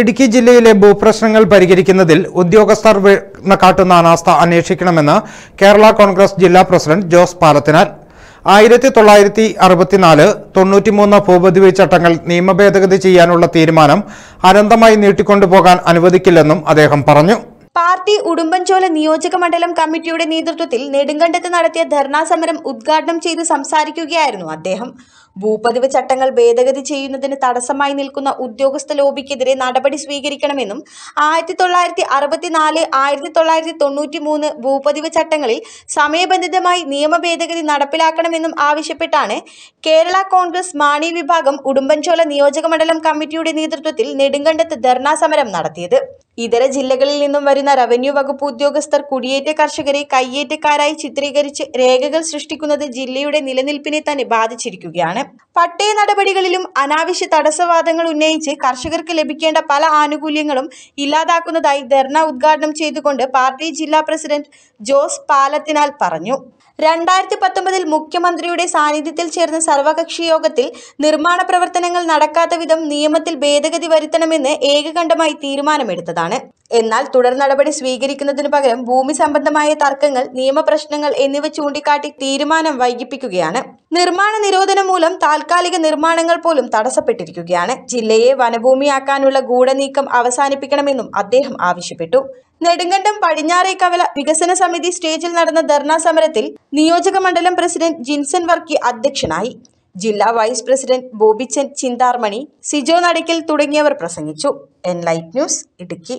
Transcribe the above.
ഇടുക്കി ജില്ലയിലെ ഭൂപ്രശ്നങ്ങൾ പരിഹരിക്കുന്നതിൽ ഉദ്യോഗസ്ഥർ കാട്ടുന്ന അനാസ്ഥ അന്വേഷിക്കണമെന്ന് കേരള കോൺഗ്രസ് ജില്ലാ പ്രസിഡന്റ് ജോസ് പാലത്തിനാൽ ആയിരത്തി തൊള്ളായിരത്തി അറുപത്തിനാല് തൊണ്ണൂറ്റിമൂന്ന് ഭൂപതിവി ചട്ടങ്ങൾ നിയമഭേദഗതി ചെയ്യാനുള്ള തീരുമാനം അനന്തമായി നീട്ടിക്കൊണ്ടുപോകാൻ അനുവദിക്കില്ലെന്നും അദ്ദേഹം പറഞ്ഞു പാർട്ടി ഉടുമ്പൻചോല നിയോജക മണ്ഡലം കമ്മിറ്റിയുടെ നേതൃത്വത്തിൽ നെടുങ്കണ്ടത്ത് നടത്തിയ ധർണാ സമരം ഉദ്ഘാടനം ചെയ്ത് സംസാരിക്കുകയായിരുന്നു അദ്ദേഹം ഭൂപതിവ് ചട്ടങ്ങൾ ഭേദഗതി ചെയ്യുന്നതിന് തടസ്സമായി നിൽക്കുന്ന ഉദ്യോഗസ്ഥ ലോബിക്കെതിരെ നടപടി സ്വീകരിക്കണമെന്നും ആയിരത്തി തൊള്ളായിരത്തി അറുപത്തിനാല് ആയിരത്തി തൊള്ളായിരത്തി തൊണ്ണൂറ്റി മൂന്ന് ഭൂപതിവ് ചട്ടങ്ങളിൽ സമയബന്ധിതമായി നിയമ ഭേദഗതി നടപ്പിലാക്കണമെന്നും ആവശ്യപ്പെട്ടാണ് കേരള കോൺഗ്രസ് മാണി വിഭാഗം ഉടുമ്പൻചോല നിയോജക മണ്ഡലം കമ്മിറ്റിയുടെ നേതൃത്വത്തിൽ നെടുങ്കണ്ടത്ത് ധർണാ സമരം നടത്തിയത് ഇതര ജില്ലകളിൽ നിന്നും വരുന്ന റവന്യൂ വകുപ്പ് ഉദ്യോഗസ്ഥർ കുടിയേറ്റ കർഷകരെ കയ്യേറ്റക്കാരായി ചിത്രീകരിച്ച് രേഖകൾ സൃഷ്ടിക്കുന്നത് ജില്ലയുടെ നിലനിൽപ്പിനെ തന്നെ ബാധിച്ചിരിക്കുകയാണ് പട്ടയ നടപടികളിലും അനാവശ്യ തടസ്സവാദങ്ങൾ ഉന്നയിച്ച് കർഷകർക്ക് ലഭിക്കേണ്ട പല ആനുകൂല്യങ്ങളും ഇല്ലാതാക്കുന്നതായി ധർണ ഉദ്ഘാടനം ചെയ്തുകൊണ്ട് പാർട്ടി ജില്ലാ പ്രസിഡന്റ് ജോസ് പാലത്തിനാൽ പറഞ്ഞു രണ്ടായിരത്തി പത്തൊമ്പതിൽ മുഖ്യമന്ത്രിയുടെ സാന്നിധ്യത്തിൽ ചേർന്ന സർവകക്ഷി യോഗത്തിൽ നിർമ്മാണ പ്രവർത്തനങ്ങൾ നടക്കാത്ത വിധം നിയമത്തിൽ ഭേദഗതി വരുത്തണമെന്ന് ഏകകണ്ഠമായി തീരുമാനമെടുത്തതാണ് നടപടിയാണ് എന്നാൽ തുടർ നടപടി സ്വീകരിക്കുന്നതിനു പകരം ഭൂമി സംബന്ധമായ തർക്കങ്ങൾ നിയമപ്രശ്നങ്ങൾ എന്നിവ ചൂണ്ടിക്കാട്ടി തീരുമാനം വൈകിപ്പിക്കുകയാണ് നിർമ്മാണ നിരോധനം മൂലം താൽക്കാലിക നിർമ്മാണങ്ങൾ പോലും തടസ്സപ്പെട്ടിരിക്കുകയാണ് ജില്ലയെ വനഭൂമിയാക്കാനുള്ള ഗൂഢനീക്കം അവസാനിപ്പിക്കണമെന്നും അദ്ദേഹം ആവശ്യപ്പെട്ടു നെടുങ്കണ്ടം പടിഞ്ഞാറേക്കവല വികസന സമിതി സ്റ്റേജിൽ നടന്ന ധർണാ സമരത്തിൽ നിയോജക മണ്ഡലം പ്രസിഡന്റ് ജിൻസൺ വർക്കി അധ്യക്ഷനായി ജില്ലാ വൈസ് പ്രസിഡന്റ് ബോബിച്ചൻ ചിന്താർമണി സിജോ നടക്കൽ തുടങ്ങിയവർ പ്രസംഗിച്ചു എൻ ലൈറ്റ് ന്യൂസ് ഇടുക്കി